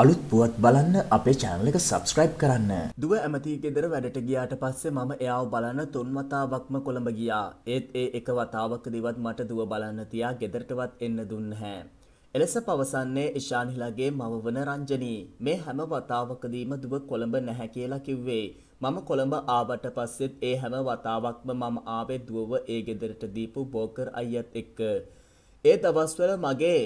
අලුත් පුවත් බලන්න අපේ චැනල එක සබස්ක්‍රයිබ් කරන්න. දුව ඇමති ගෙදර වැඩට ගියාට පස්සේ මම එයාව බලන්න තුන් වතාවක්ම කොළඹ ගියා. ඒත් ඒ එක වතාවකදිවත් මට දුව බලන්න තියා ගෙදරටවත් එන්න දුන්නහැ. එලෙස පවසන්නේ ඉශාන්හිලාගේ මව වන රංජනී. මේ හැම වතාවකදීම දුව කොළඹ නැහැ කියලා කිව්වේ. මම කොළඹ ආවට පස්සෙත් ඒ හැම වතාවක්ම මම ආවේ දුවව ඒ ගෙදරට දීපු බෝකර් අයියත් එක්ක. ඒ දවස්වල මගේ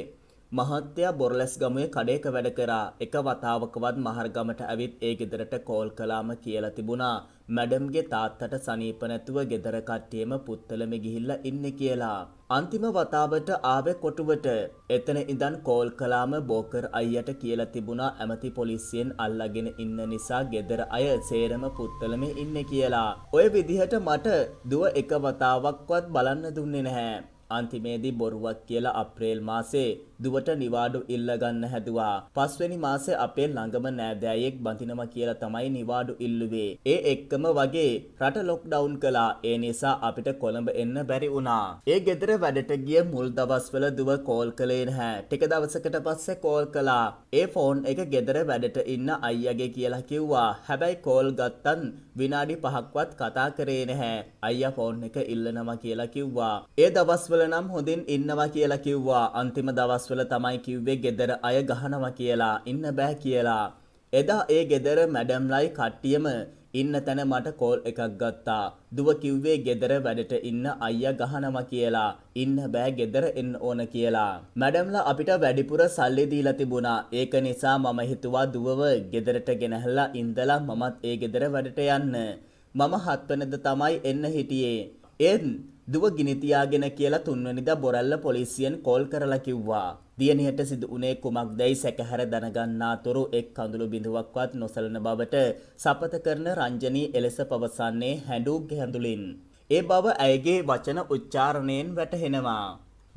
මහත්තයා බොරලැස් ගමේ කඩේක වැඩ කරා එක වතාවකවත් මහර්ගමට ඇවිත් ඒ ගෙදරට කෝල් කළාම කියලා තිබුණා මැඩම්ගේ තාත්තට සනීප නැතුව ගෙදර කට්ටියම පුත්තලම ගිහිල්ලා ඉන්නේ කියලා අන්තිම වතාවට ආවේ කොටුවට එතන ඉඳන් කෝල් කළාම බෝකර් අයියට කියලා තිබුණා ඇමති පොලිසියෙන් අල්ලගෙන ඉන්න නිසා ගෙදර අය සේරම පුත්තලම ඉන්නේ කියලා ඔය විදිහට මට දුව එක වතාවක්වත් බලන්න දුන්නේ නැහැ අන්තිමේදී බොරුවක් කියලා අප්‍රේල් මාසේ දුවට නිවාඩු ඉල්ලගන්න හැදුවා. පස්වෙනි මාසේ අපේ ළඟම නෑදෑයෙක් බඳිනවා කියලා තමයි නිවාඩු ඉල්ලුවේ. ඒ එක්කම වගේ රට ලොක්ඩවුන් කළා. ඒ නිසා අපිට කොළඹ එන්න බැරි වුණා. ඒ ගෙදර වැඩට ගිය මුල් දවස්වල දුව කෝල් කළේ නැහැ. ටික දවසකට පස්සේ කෝල් කළා. ඒ ෆෝන් එක ගෙදර වැඩට ඉන්න අයියගේ කියලා කිව්වා. හැබැයි කෝල් ගත්තන් විනාඩි 5ක්වත් කතා කරේ නැහැ. අයියා ෆෝන් එක ඉල්ලනවා කියලා කිව්වා. ඒ දවස්වල ගෙදරවල නම් හොඳින් ඉන්නවා කියලා කිව්වා අන්තිම දවස්වල තමයි කිව්වේ ගෙදර අය ගහනවා කියලා ඉන්න බෑ කියලා. එදා ඒ ගෙදර මැඩම්ලයි කට්ටියම ඉන්න තැන මට කෝල් එකක් ගත්තා. දුව කිව්වේ ගෙදර වැඩට ඉන්න අයියා ගහනවා කියලා. ඉන්න බෑ ගෙදර එන්න ඕන කියලා. මැඩම්ලා අපිට වැඩිපුර සල්ලි දීලා තිබුණා. ඒක නිසා මම හිතුවා දුවව ගෙදරට ගෙනහැල්ලා ඉඳලා මමත් ඒ ගෙදර වැඩට යන්න. මම හත්වනද තමයි එන්න හිටියේ. ඒත් දුව ගිනි තියාගෙන කියලා තුන්වැනිදා බොරැල්ල පොලිසියෙන් කෝල් කරලා කිව්වා. දියණියට සිදු වුණේ කුමක්දයි සැකහැර දැනගන්නාතුරු එක් කඳුළු බිඳුවක්වත් නොසලන බවට සපත කරන රංජනී එලෙස පවසන්නේ හැඬුගේ හැඳුලින්. ඒ බව ඇයගේ වචන උච්චාරණයෙන් වැටහෙනවා.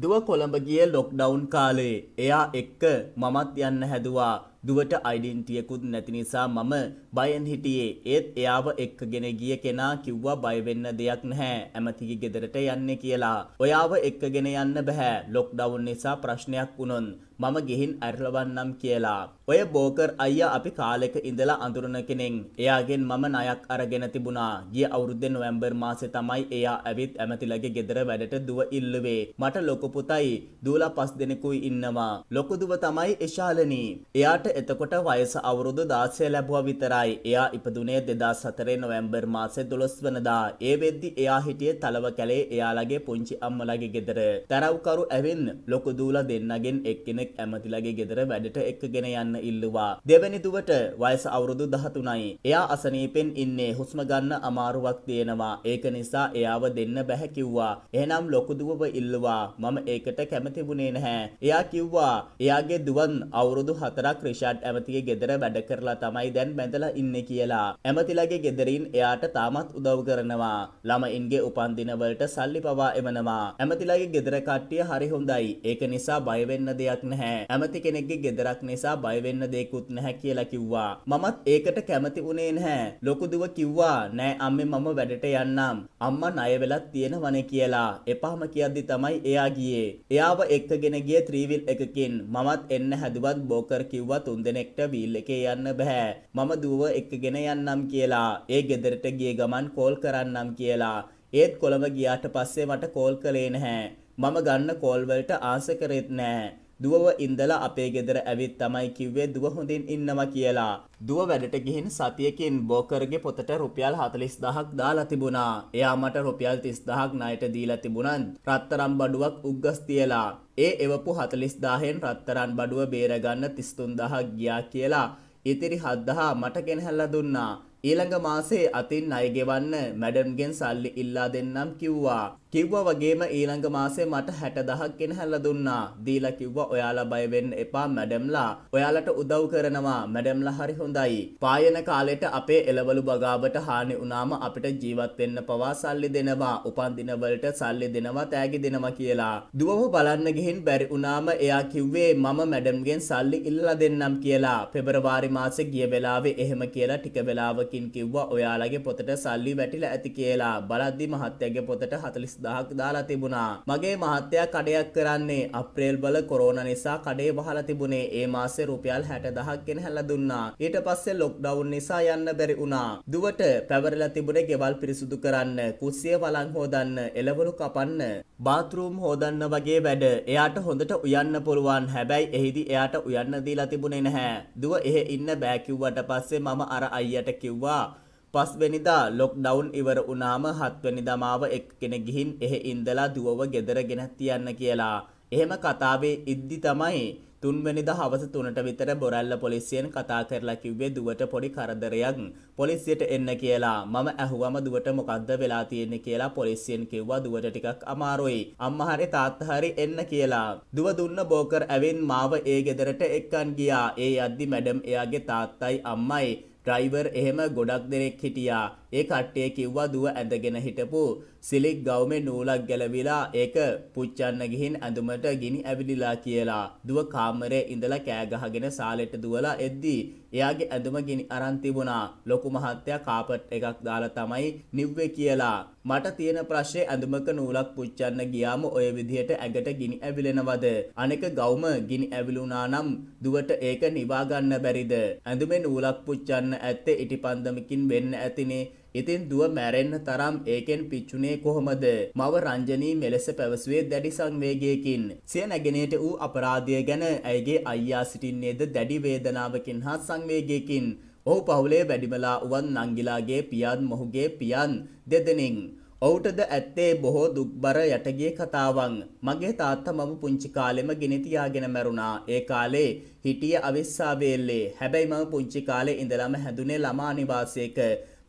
දුව කොළඹ ගිය ලොක්ඩවුන් කාලේ එයා එක්ක මමත් යන්න හැදුවා. දුවට අයිඩෙන්ටියකුත් නැති නිසා මම බයෙන් හිටියේ. ඒත් එයාව එක්කගෙන ගිය කෙනා කිව්වා බය වෙන්න දෙයක් නැහැ. ඇමතිගේ ගෙදරට යන්නේ කියලා. ඔයාව එක්කගෙන යන්න බෑ. ලොක්ඩවුන් නිසා ප්‍රශ්නයක් වුණොත්. මම ගිහින් ඇරලවන්නම් කියලා. ඔය බෝකර් අයියා අපි කාලෙක ඉඳලා අඳුරන කෙනෙක්. එයාගෙන් මම ණයක් අරගෙන තිබුණා. ගිය අවුරුද්දේ නොවැම්බර් මාසේ තමයි එයා ඇවිත් ඇමතිලගේ ගෙදර වැඩට දුව ඉල්ලුවේ. මට ලොකු පුතයි දූලා පස් දෙනෙකුයි ඉන්නවා. ලොකු දුව තමයි එශාලනී. එයාට එතකොට වයස අවුරුදු දාසය ලැබුව විතරයි එයා ඉපදුනේ දෙදස් සතරේ නොවැම්බර් මාසෙ දොළොස් වනදා ඒ වෙද්දි එයා හිටිය තලව කැලේ එයාලගේ පුංචි අම්මලගේ ගෙදර තැරව්කරු ඇවින් ලොකු දූල දෙන්නගෙන් එක්කෙනෙක් ඇමතිලගේ ගෙදර වැඩට එක්කගෙන යන්න ඉල්ලුවා දෙවැනි දුවට වයස අවුරුදු දහතුනයි එයා අසනීපෙන් ඉන්නේ හුස්ම ගන්න අමාරුවක් තියෙනවා ඒක නිසා එයාව දෙන්න බැහැ කිව්වා එහෙනම් ලොකු දුවව ඉල්ලුවා මම ඒකට කැමති වුණේ නැහැ එයා කිව්වා එයාගේ දුවන් අවුරුදු හතරක් රිෂ රිෂාඩ් ඇමතිගේ ගෙදර වැඩ කරලා තමයි දැන් බැඳලා ඉන්නේ කියලා. ඇමතිලගේ ගෙදරින් එයාට තාමත් උදව් කරනවා. ළමයින්ගේ උපන් දිනවලට සල්ලි පවා එවනවා. ඇමතිලගේ ගෙදර කට්ටිය හරි හොඳයි. ඒක නිසා බය වෙන්න දෙයක් නැහැ. ඇමති කෙනෙක්ගේ ගෙදරක් නිසා බය වෙන්න දෙයක්වත් නැහැ කියලා කිව්වා. මමත් ඒකට කැමති උනේ නැහැ. ලොකු දුව කිව්වා නෑ අම්මේ මම වැඩට යන්නම්. අම්මා ණය වෙලා තියෙනවනේ කියලා. එපාම කියද්දි තමයි එයා ගියේ. එයාව එක්කගෙන ගිය ත්‍රිවිල් එකකින් මමත් එන්න හැදුවත් බෝකර් කිව්වා තුන්දෙනෙක්ට වීල් එකේ යන්න බෑ. මම දුව එක්කගෙන යන්නම් කියලා. ඒ ගෙදරට ගිය ගමන් කෝල් කරන්නම් කියලා. ඒත් කොළඹ ගියාට පස්සේ මට කෝල් කළේ නැහැ. මම ගන්න කෝල් වලට ආස කරෙත් නැහැ. දුවව ඉන්දලා අපේ ගෙදර ඇවිත් තමයි කිව්වේ දුව හොඳින් ඉන්නවා කියලා. දුව වැඩට ගිහින් සතියකින් බෝකර්ගේ පොතට රුපියල් 40000ක් දාලා තිබුණා. එයා මට රුපියල් 30000ක් ණයට දීලා තිබුණත් රත්තරන් බඩුවක් උග්ගස් තියලා. ඒ එවපු 40000න් රත්තරන් බඩුව බේරගන්න 33000ක් ගියා කියලා. ඉතිරි 7000 මට ගෙනහැල්ලා දුන්නා. ඊළඟ මාසේ අතින් ණය ගෙවන්න මැඩම්ගෙන් සල්ලි ඉල්ලා දෙන්නම් කිව්වා. කිව්වා වගේම ඊළඟ මාසේ මට 60000ක් ගෙනහැල්ලා දුන්නා. දීලා කිව්වා ඔයාලා බය වෙන්න එපා මැඩම්ලා. ඔයාලට උදව් කරනවා මැඩම්ලා හරි හොඳයි. පායන කාලෙට අපේ එළවලු බගාවට හානි වුණාම අපිට ජීවත් වෙන්න පවා සල්ලි දෙනවා. උපන් දිනවලට සල්ලි දෙනවා, තෑගි දෙනවා කියලා. දුවව බලන්න ගිහින් බැරි වුණාම එයා කිව්වේ මම මැඩම්ගෙන් සල්ලි ඉල්ලලා දෙන්නම් කියලා. පෙබරවාරි මාසේ ගිය වෙලාවේ එහෙම කියලා ටික වෙලාවකින් කිව්වා ඔයාලගේ පොතට සල්ලි වැටිලා ඇති කියලා. බලද්දි මහත්තයාගේ පොතට 40 50000ක් දාලා තිබුණා. මගේ මහත්තයා කඩයක් කරන්නේ අප්‍රේල් වල කොරෝනා නිසා කඩේ වහලා තිබුණේ ඒ මාසේ රුපියල් 60000ක් ගෙනහැලා දුන්නා. ඊට පස්සේ ලොක්ඩවුන් නිසා යන්න බැරි වුණා. දුවට පැවරලා තිබුණේ ගෙවල් පිරිසුදු කරන්න, කුස්සිය වලන් හොදන්න, එළවලු කපන්න, බාත්රූම් හොදන්න වගේ වැඩ. එයාට හොඳට උයන්න පුළුවන්. හැබැයි එහිදී එයාට උයන්න දීලා තිබුණේ නැහැ. දුව එහෙ ඉන්න බෑ කිව්වට පස්සේ මම අර අයියට කිව්වා පස්වෙනිදා ලොක්ඩවුන් ඉවර වුණාම හත්වනිදා මාව එක්කෙනෙක් ගිහින් එහෙ ඉඳලා දුවව ගෙදර ගෙනත් තියන්න කියලා. එහෙම කතාවේ ඉද්දි තමයි තුන්වැනිද හවස තුනට විතර බොරල්ල පොලිසියෙන් කතා කරලා කිව්වේ දුවට පොඩි කරදරයක් පොලිසියට එන්න කියලා. මම ඇහුවම දුවට මොකද්ද වෙලා තියෙන්නේ කියලා පොලිසියෙන් කිව්වා දුවට ටිකක් අමාරුයි. අම්මා හරි තාත්තා හරි එන්න කියලා. දුව දුන්න බෝකර් ඇවින් මාව ඒ ගෙදරට එක්කන් ගියා. ඒ යද්දි මැඩම් එයාගේ තාත්තයි අම්මයි ඩ්‍රයිවර් එහෙම ගොඩක් දෙනෙක් හිටියා ඒ කට්ටිය කිව්වා දුව ඇඳගෙන හිටපු සිලික් ගවුමේ නූලක් ගැලවිලා ඒක පුච්චන්න ගිහින් ඇඳුමට ගිනි ඇවිලිලා කියලා. දුව කාමරේ ඉඳලා කෑ ගහගෙන සාලෙට දුවලා එද්දී එයාගේ ඇඳුම ගිනි අරන් තිබුණා. ලොකු මහත්තයා කාපට් එකක් දාලා තමයි නිව්වේ කියලා. මට තියෙන ප්‍රශ්නේ ඇඳුමක නූලක් පුච්චන්න ගියාම ඔය විදිහට ඇඟට ගිනි ඇවිලෙනවද? අනෙක ගවුම ගිනි ඇවිලුණා නම් දුවට ඒක නිවා ගන්න බැරිද? ඇඳුමේ නූලක් පුච්චන්න ඇත්තේ ඉටිපන්දමකින් වෙන්න ඇතිනේ. ඉතින් දුව මැරෙන්න තරම් ඒකෙන් පිච්චුනේ කොහොමද? මව රංජනී මෙලෙස පැවසුවේ දැඩි සංවේගයකින්. සිය නැගණියට වූ අපරාධය ගැන ඇයගේ අයියා සිටින්නේද දැඩි වේදනාවකින් හා සංවේගයකින්. ඔහු පවුලේ වැඩිමලා වුවන් නංගිලාගේ පියන් මොහුගේ පියන් දෙදෙනින්. ඔවුටද ඇත්තේ බොහෝ දුක්බර යටගේ කතාවන් මගේ තාත්තා මම පුංචි කාලෙම ගෙනතියාගෙන මැරුණා ඒ කාලේ හිටිය අවිස්සාවේල්ලේ හැබැයි මම පුංචි කාලේ ඉඳලම හැදුනේ ළමා නිවාසයක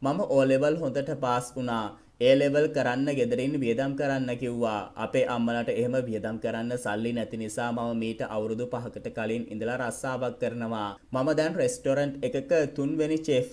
මම ඕලෙවල් හොඳට පාස් වුණා ඒ ලෙවල් කරන්න ගෙදරින් වියදම් කරන්න කිව්වා අපේ අම්මලට එහෙම වියදම් කරන්න සල්ලි නැති නිසා මම මීට අවුරුදු පහකට කලින් ඉඳලා රස්සාවක් කරනවා මම දැන් රෙස්ටොරන්ට් එකක තුන්වෙනි චෙෆ්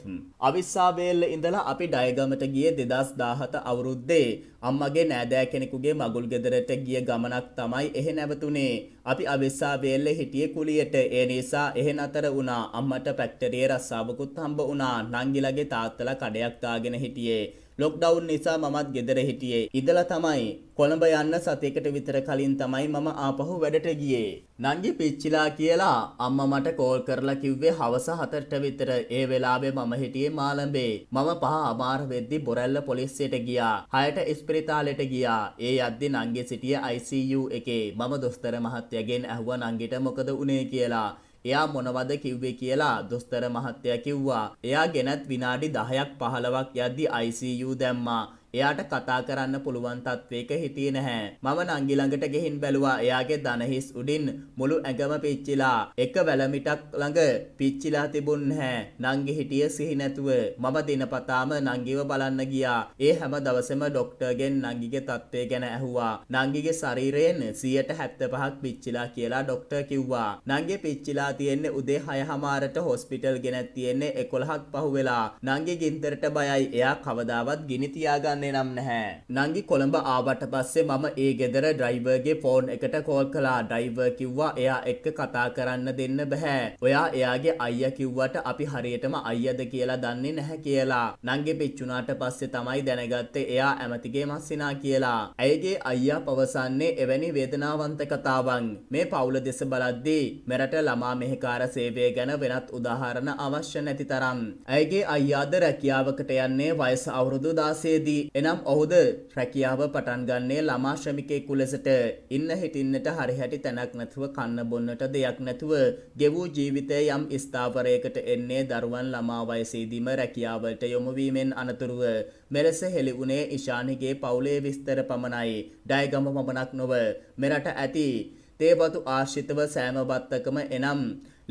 අවිස්සාවේල්ල ඉඳලා අපි ඩයගමට ගිය දෙදස් දාහත අවුරුද්දේ අම්මගේ නෑදෑ කෙනෙකුගේ මගුල් ගෙදරට ගිය ගමනක් තමයි එහෙ නැවතුනේ අපි අවිස්සාවේල්ල හිටියේ කුලියට ඒ නිසා එහෙ නතර වුණා අම්මට පැක්ටරියේ රස්සාවකුත් හම්බ වුණා නංගිලගේ තාත්තලා කඩයක් දාගෙන හිටියේ ලොක්ඩවුන් නිසා මමත් ගෙදර හිටියේ. ඉදලා තමයි කොළඹ යන්න සතෙකට විතර කලින් තමයි මම ආපහු වැඩට ගියේ. නංගි පිච්චිලා කියලා අම්මා මට කෝල් කරලා කිව්වේ හවස 7ට විතර. ඒ වෙලාවේ මම හිටියේ මාළඹේ. මම පහ අමාර වෙද්දි බොරැල්ල පොලිසියට ගියා. 6ට ඉස්පිරිතාලෙට ගියා. ඒ යද්දි නංගි සිටියේ ICU එකේ. මම දොස්තර මහත්තයාගෙන් ඇහුවා නංගිට මොකද උනේ කියලා. එයා මොනවද කිව්වේ කියලා දොස්තර මහත්තයා කිව්වා. එයා ගෙනත් විනාඩි 10ක් 15ක් යද්දි ICU දැම්මා. එයාට කතා කරන්න පුළුවන් තත්වයක හිටියේ නැහැ. මම නංගි ළඟට ගෙහින් බැලුවා. එයාගේ දනහිස් උඩින් මුළු ඇඟම පිච්චිලා. එක වැලමිටක් ළඟ පිච්චිලා තිබුණ නැහැ. නංගි හිටියේ සිහි නැතුව. මම දිනපතාම නංගිව බලන්න ගියා. ඒ හැම දවසෙම ડોක්ටර්ගෙන් නංගිගේ තත්වය ගැන ඇහුවා. නංගිගේ ශරීරයෙන් 75ක් පිච්චිලා කියලා ડોක්ටර් කිව්වා. නංගි පිච්චිලා තියෙන්නේ උදේ 6:00ට හොස්පිටල් ගෙනත් තියෙන්නේ 11ක් පහු වෙලා. නංගි ගින්දරට බයයි. එයා කවදාවත් ගිනි තියාගන්න ගන්නේ නම් නැහැ. නංගි කොළඹ ආවට පස්සේ මම ඒ ගෙදර ඩ්‍රයිවර්ගේ ෆෝන් එකට කෝල් කළා. ඩ්‍රයිවර් කිව්වා එයා එක්ක කතා කරන්න දෙන්න බෑ. ඔයා එයාගේ අයියා කිව්වට අපි හරියටම අයියාද කියලා දන්නේ නැහැ කියලා. නංගි පිච්චුණාට පස්සේ තමයි දැනගත්තේ එයා ඇමතිගේ මස්සිනා කියලා. ඇයගේ අයියා පවසන්නේ එවැනි වේදනාවන්ත කතාවන්. මේ පවුල දෙස බලද්දී මෙරට ළමා මෙහෙකාර සේවය ගැන වෙනත් උදාහරණ අවශ්‍ය නැති තරම්. ඇයගේ අයියාද රැකියාවකට යන්නේ වයස අවුරුදු දාසේදී එනම් ඔහුද රැකියාව පටන් ගන්නේ ළමා ශ්‍රමිකයෙකු ලෙසට ඉන්න හිටින්නට හරිහැටි තැනක් නැතුව කන්න බොන්නට දෙයක් නැතුව ගෙවූ ජීවිතය යම් ස්ථාවරයකට එන්නේ දරුවන් ළමා වයසේදීම රැකියාවලට යොමුවීමෙන් අනතුරුව මෙලෙස හෙළි වුණේ ඉශානිගේ පවුලේ විස්තර පමණයි ඩයගම පමණක් නොව මෙරට ඇති තේබතු ආශ්‍රිතව සෑමබත්තකම එනම්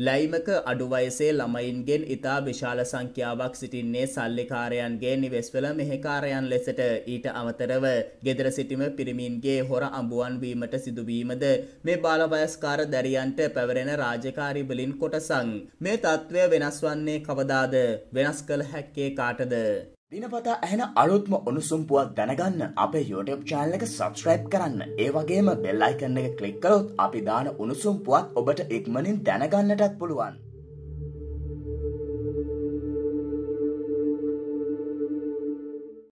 ලැයිමක අඩුවයසේ ළමයින්ගෙන් ඉතා විශාල සංඛ්‍යාවක් සිටින්නේ සල්ලිකාරයන්ගේ නිවෙස්වල මෙහෙකාරයන් ලෙසට ඊට අමතරව ගෙදර සිටිම පිරිමින්ගේ හොර අඹුවන් වීමට සිදුවීමද මේ බාලවයස්කාර දැරියන්ට පැවරෙන රාජකාරි වලින් කොටසක් මේ తත්වය වෙනස් වන්නේ කවදාද වෙනස් කළ හැක්කේ කාටද දිනපතා ඇහෙන අලුත්ම උණුසුම් පුවත් දැනගන්න අපේ YouTube channel එක subscribe කරන්න. ඒ වගේම bell icon එක click කළොත් අපි දාන උණුසුම් පුවත් ඔබට ඉක්මනින් දැනගන්නටත් පුළුවන්.